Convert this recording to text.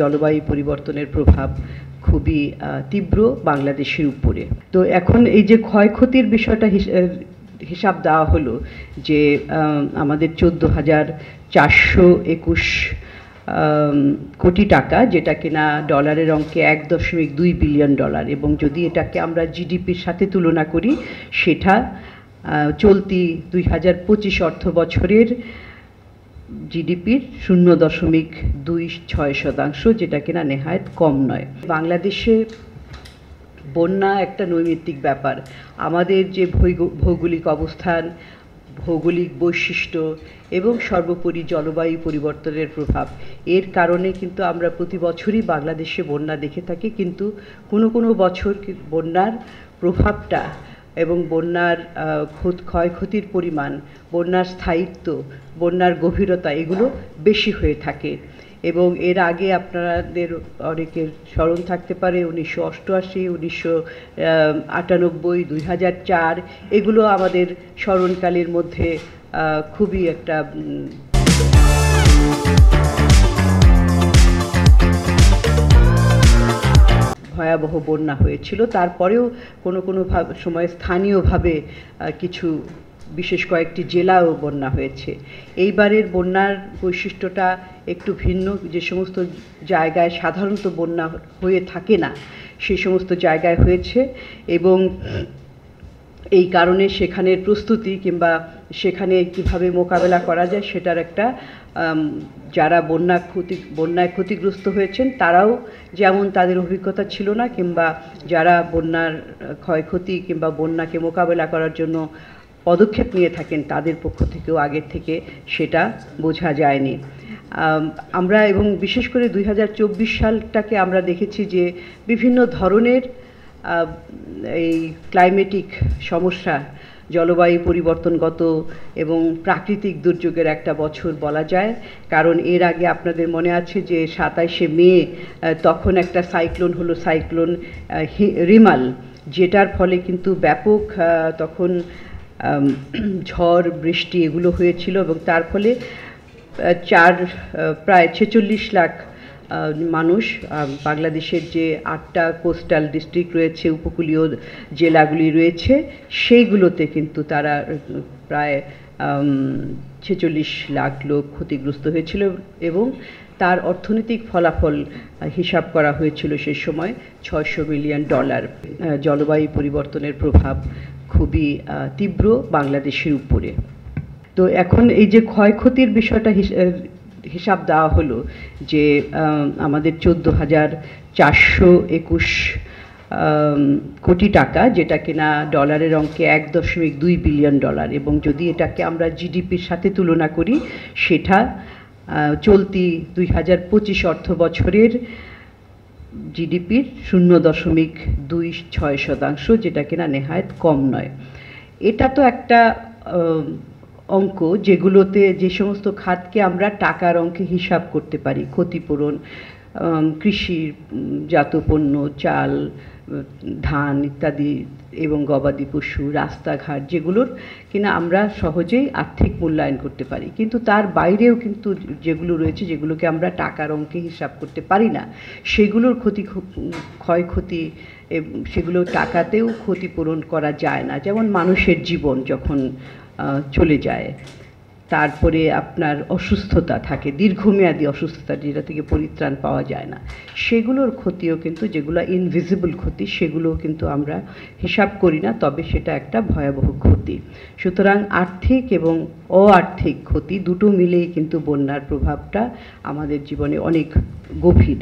জলবায়ু পরিবর্তনের প্রভাব খুবই তীব্র বাংলাদেশের উপরে তো এখন এই যে ক্ষয়ক্ষতির বিষয়টা হিসাব দেওয়া হলো যে আমাদের চোদ্দো হাজার চারশো একুশ কোটি টাকা যেটা কিনা ডলারের অঙ্কে এক দশমিক দুই বিলিয়ন ডলার এবং যদি এটাকে আমরা জিডিপির সাথে তুলনা করি সেটা চলতি দুই হাজার পঁচিশ অর্থ বছরের জিডিপির শূন্য দশমিক দুই ছয় শতাংশ যেটা কিনা নেহায়ত কম নয় বাংলাদেশে বন্যা একটা নৈমিত্তিক ব্যাপার আমাদের যে ভৌগোলিক অবস্থান ভৌগোলিক বৈশিষ্ট্য এবং সর্বোপরি জলবায়ু পরিবর্তনের প্রভাব এর কারণে কিন্তু আমরা প্রতি বছরই বাংলাদেশে বন্যা দেখে থাকি কিন্তু কোনো কোনো বছর বন্যার প্রভাবটা এবং বন্যার ক্ষয়ক্ষতির পরিমাণ বন্যার স্থায়িত্ব বন্যার গভীরতা এগুলো বেশি হয়ে থাকে এবং এর আগে আপনাদের অনেকের স্মরণ থাকতে পারে উনিশশো অষ্টআশি উনিশশো আটানব্বই দুই হাজার চার এগুলো আমাদের স্মরণকালের মধ্যে খুবই একটা ভয়াবহ বন্যা হয়েছিল তারপরেও কোনো কোনো সময় স্থানীয়ভাবে কিছু বিশেষ কয়েকটি জেলাও বন্যা হয়েছে এইবারের বন্যার বৈশিষ্ট্যটা একটু ভিন্ন যে সমস্ত জায়গায় সাধারণত বন্যা হয়ে থাকে না সেই সমস্ত জায়গায় হয়েছে এবং এই কারণে সেখানের প্রস্তুতি কিংবা সেখানে কিভাবে মোকাবেলা করা যায় সেটার একটা যারা বন্যা ক্ষতি বন্যায় ক্ষতিগ্রস্ত হয়েছেন তারাও যেমন তাদের অভিজ্ঞতা ছিল না কিংবা যারা বন্যার ক্ষয়ক্ষতি কিংবা বন্যাকে মোকাবেলা করার জন্য পদক্ষেপ নিয়ে থাকেন তাদের পক্ষ থেকেও আগের থেকে সেটা বোঝা যায়নি আমরা এবং বিশেষ করে দুই সালটাকে আমরা দেখেছি যে বিভিন্ন ধরনের এই ক্লাইমেটিক সমস্যা জলবায়ু পরিবর্তনগত এবং প্রাকৃতিক দুর্যোগের একটা বছর বলা যায় কারণ এর আগে আপনাদের মনে আছে যে সাতাইশে মে তখন একটা সাইক্লোন হলো সাইক্লোন রিমাল যেটার ফলে কিন্তু ব্যাপক তখন ঝড় বৃষ্টি এগুলো হয়েছিল এবং তার ফলে চার প্রায় ছেচল্লিশ লাখ মানুষ বাংলাদেশের যে আটটা কোস্টাল ডিস্ট্রিক্ট রয়েছে উপকূলীয় জেলাগুলি রয়েছে সেইগুলোতে কিন্তু তারা প্রায় ছেচল্লিশ লাখ লোক ক্ষতিগ্রস্ত হয়েছিল এবং তার অর্থনৈতিক ফলাফল হিসাব করা হয়েছিল সে সময় ছয়শো মিলিয়ন ডলার জলবায়ু পরিবর্তনের প্রভাব খুবই তীব্র বাংলাদেশের উপরে তো এখন এই যে ক্ষয়ক্ষতির বিষয়টা হিসাব দেওয়া হলো যে আমাদের চোদ্দো হাজার চারশো একুশ কোটি টাকা যেটা কিনা ডলারের অঙ্কে এক দশমিক দুই বিলিয়ন ডলার এবং যদি এটাকে আমরা জিডিপির সাথে তুলনা করি সেটা চলতি দুই হাজার পঁচিশ অর্থ বছরের জিডিপির শূন্য দশমিক দুই ছয় শতাংশ যেটা কিনা নেহায়ত কম নয় এটা তো একটা অঙ্ক যেগুলোতে যে সমস্ত খাতকে আমরা টাকার অঙ্কে হিসাব করতে পারি ক্ষতিপূরণ কৃষির জাত পণ্য চাল ধান ইত্যাদি এবং গবাদি পশু রাস্তাঘাট যেগুলোর কিনা আমরা সহজেই আর্থিক মূল্যায়ন করতে পারি কিন্তু তার বাইরেও কিন্তু যেগুলো রয়েছে যেগুলোকে আমরা টাকার অঙ্কে হিসাব করতে পারি না সেগুলোর ক্ষতি ক্ষয়ক্ষতি সেগুলো টাকাতেও ক্ষতিপূরণ করা যায় না যেমন মানুষের জীবন যখন চলে যায় তারপরে আপনার অসুস্থতা থাকে দীর্ঘমেয়াদী অসুস্থতা যেটা থেকে পরিত্রাণ পাওয়া যায় না সেগুলোর ক্ষতিও কিন্তু যেগুলো ইনভিজিবল ক্ষতি সেগুলোও কিন্তু আমরা হিসাব করি না তবে সেটা একটা ভয়াবহ ক্ষতি সুতরাং আর্থিক এবং অ আর্থিক ক্ষতি দুটো মিলেই কিন্তু বন্যার প্রভাবটা আমাদের জীবনে অনেক গভীর